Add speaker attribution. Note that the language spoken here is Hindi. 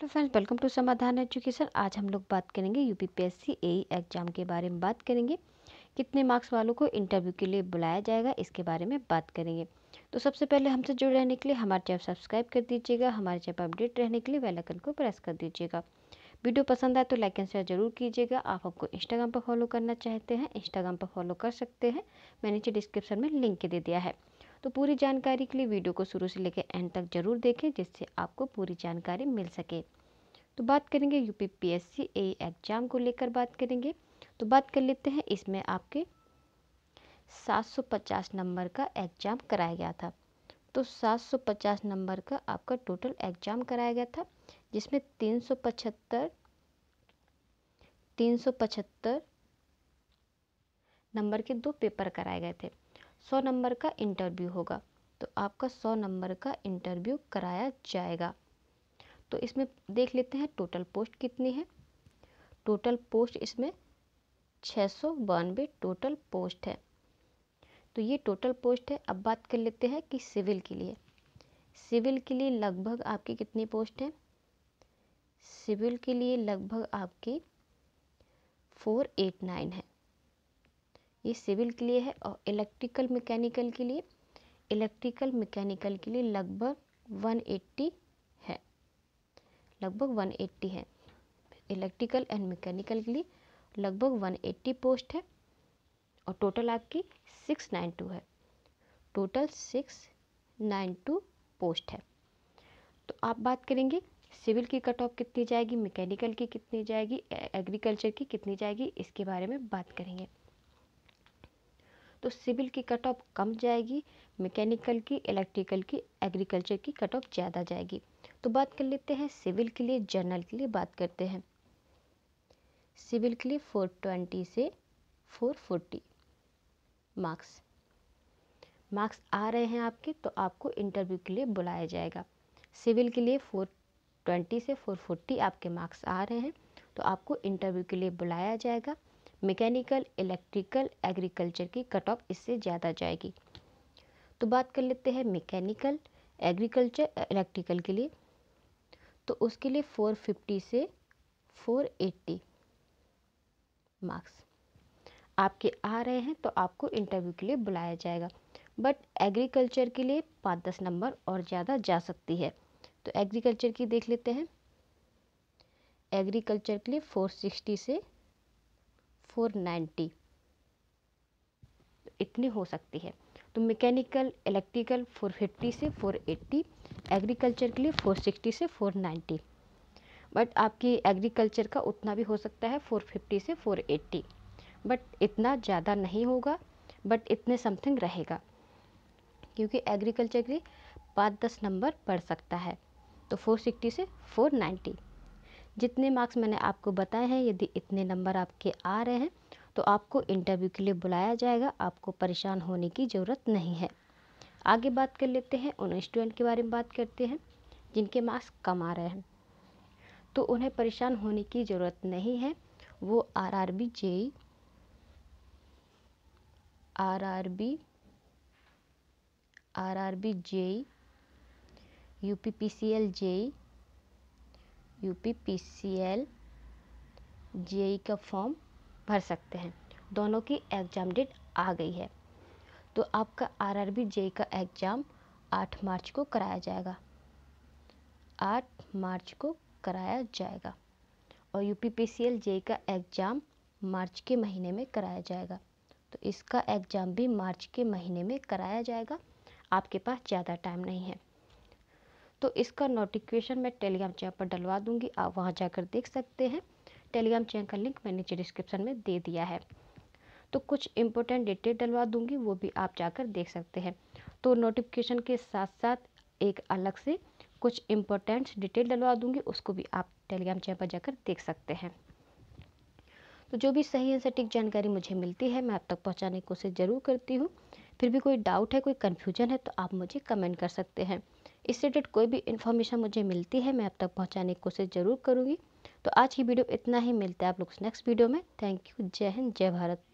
Speaker 1: hello friends welcome to Samadhan education आज हम लोग बात करेंगे यू पी एग्ज़ाम के बारे में बात करेंगे कितने मार्क्स वालों को इंटरव्यू के लिए बुलाया जाएगा इसके बारे में बात करेंगे तो सबसे पहले हमसे जुड़े रहने के लिए हमारे चैनल सब्सक्राइब कर दीजिएगा हमारे चैनल अपडेट रहने के लिए वेलाइकन को प्रेस कर दीजिएगा वीडियो पसंद आए तो लाइक एंड शेयर जरूर कीजिएगा आप हमको इंस्टाग्राम पर फॉलो करना चाहते हैं इंस्टाग्राम पर फॉलो कर सकते हैं मैंने नीचे डिस्क्रिप्शन में लिंक दे दिया है तो पूरी जानकारी के लिए वीडियो को शुरू से लेकर एंड तक जरूर देखें जिससे आपको पूरी जानकारी मिल सके तो बात करेंगे U P P S C A exam को लेकर बात करेंगे तो बात कर लेते हैं इसमें आपके 750 नंबर का एग्ज़ाम कराया गया था तो 750 नंबर का आपका टोटल एग्ज़ाम कराया गया था जिसमें 375 375 नंबर के दो पेपर कराए गए थे सौ नंबर का इंटरव्यू होगा तो आपका सौ नंबर का इंटरव्यू कराया जाएगा तो इसमें देख लेते हैं टोटल पोस्ट कितनी है टोटल पोस्ट इसमें छः सौ बानवे टोटल पोस्ट है तो ये टोटल पोस्ट है अब बात कर लेते हैं कि सिविल के लिए सिविल के लिए लगभग आपकी कितनी पोस्ट है सिविल के लिए लगभग आपकी फोर एट नाइन है ये सिविल के लिए है और इलेक्ट्रिकल मैकेनिकल के लिए इलेक्ट्रिकल मैकेनिकल के लिए लगभग 180 है लगभग 180 है इलेक्ट्रिकल एंड मैकेनिकल के लिए लगभग 180 पोस्ट है और टोटल आपकी 692 है टोटल 692 पोस्ट है तो आप बात करेंगे सिविल की कट ऑफ कितनी जाएगी मैकेनिकल की कितनी जाएगी एग्रीकल्चर की कितनी जाएगी इसके बारे में बात करेंगे तो सिविल की कट ऑफ कम जाएगी मैकेनिकल की इलेक्ट्रिकल की एग्रीकल्चर की कट ऑफ ज़्यादा जाएगी तो बात कर लेते हैं सिविल के लिए जनरल के लिए बात करते हैं सिविल के लिए फोर ट्वेंटी से फोर फोर्टी मार्क्स मार्क्स आ रहे हैं आपके तो आपको इंटरव्यू के लिए बुलाया जाएगा सिविल के लिए फोर ट्वेंटी से फोर फोर्टी आपके मार्क्स आ रहे हैं तो आपको इंटरव्यू के लिए बुलाया जाएगा मैकेनिकल इलेक्ट्रिकल एग्रीकल्चर की कट ऑफ इससे ज़्यादा जाएगी तो बात कर लेते हैं मैकेनिकल एग्रीकल्चर इलेक्ट्रिकल के लिए तो उसके लिए 450 से 480 मार्क्स आपके आ रहे हैं तो आपको इंटरव्यू के लिए बुलाया जाएगा बट एग्रीकल्चर के लिए पाँच दस नंबर और ज़्यादा जा सकती है तो एग्रीकल्चर की देख लेते हैं एग्रीकल्चर के लिए 460 से फोर नाइन्टी इतनी हो सकती है तो मैकेनिकल इलेक्ट्रिकल फोर फिफ्टी से फोर एट्टी एग्रीकल्चर के लिए फ़ोर सिक्सटी से फोर नाइन्टी बट आपकी एग्रीकल्चर का उतना भी हो सकता है फोर फिफ्टी से फोर एट्टी बट इतना ज़्यादा नहीं होगा बट इतने समथिंग रहेगा क्योंकि एग्रीकल्चर के लिए पाँच दस नंबर पड़ सकता है तो फोर सिक्सटी से फोर नाइन्टी जितने मार्क्स मैंने आपको बताए हैं यदि इतने नंबर आपके आ रहे हैं तो आपको इंटरव्यू के लिए बुलाया जाएगा आपको परेशान होने की ज़रूरत नहीं है आगे बात कर लेते हैं उन स्टूडेंट के बारे में बात करते हैं जिनके मार्क्स कम आ रहे हैं तो उन्हें परेशान होने की ज़रूरत नहीं है वो R R B JE R R B R R B JE U P P C L JE U P P C L J का फॉर्म भर सकते हैं दोनों की एग्ज़ाम डेट आ गई है तो आपका आर आर बी जे का एग्ज़ाम आठ मार्च को कराया जाएगा आठ मार्च को कराया जाएगा और U P P C L J का एग्ज़ाम मार्च के महीने में कराया जाएगा तो इसका एग्ज़ाम भी मार्च के महीने में कराया जाएगा आपके पास ज़्यादा टाइम नहीं है तो इसका नोटिफिकेशन मैं टेलीग्राम चैनल पर डलवा दूंगी आप वहाँ जाकर देख सकते हैं टेलीग्राम चैनल का लिंक मैंने नीचे डिस्क्रिप्शन में दे दिया है तो कुछ इंपॉर्टेंट डिटेल डलवा दूँगी वो भी आप जाकर देख सकते हैं तो नोटिफिकेशन के साथ साथ एक अलग से कुछ इंपॉर्टेंट डिटेल डलवा दूंगी उसको भी आप टेलीग्राम चैनल पर जाकर देख सकते हैं तो जो भी सही है सटीक जानकारी मुझे मिलती है मैं आप तक पहुँचाने की कोशिश ज़रूर करती हूँ फिर भी कोई डाउट है कोई कन्फ्यूजन है तो आप मुझे कमेंट कर सकते हैं इससे रिलेटेड कोई भी इन्फॉर्मेशन मुझे मिलती है मैं आप तक पहुँचाने की कोशिश ज़रूर करूँगी तो आज की वीडियो इतना ही मिलता है आप लोग नेक्स्ट वीडियो में थैंक यू जय हिंद जय भारत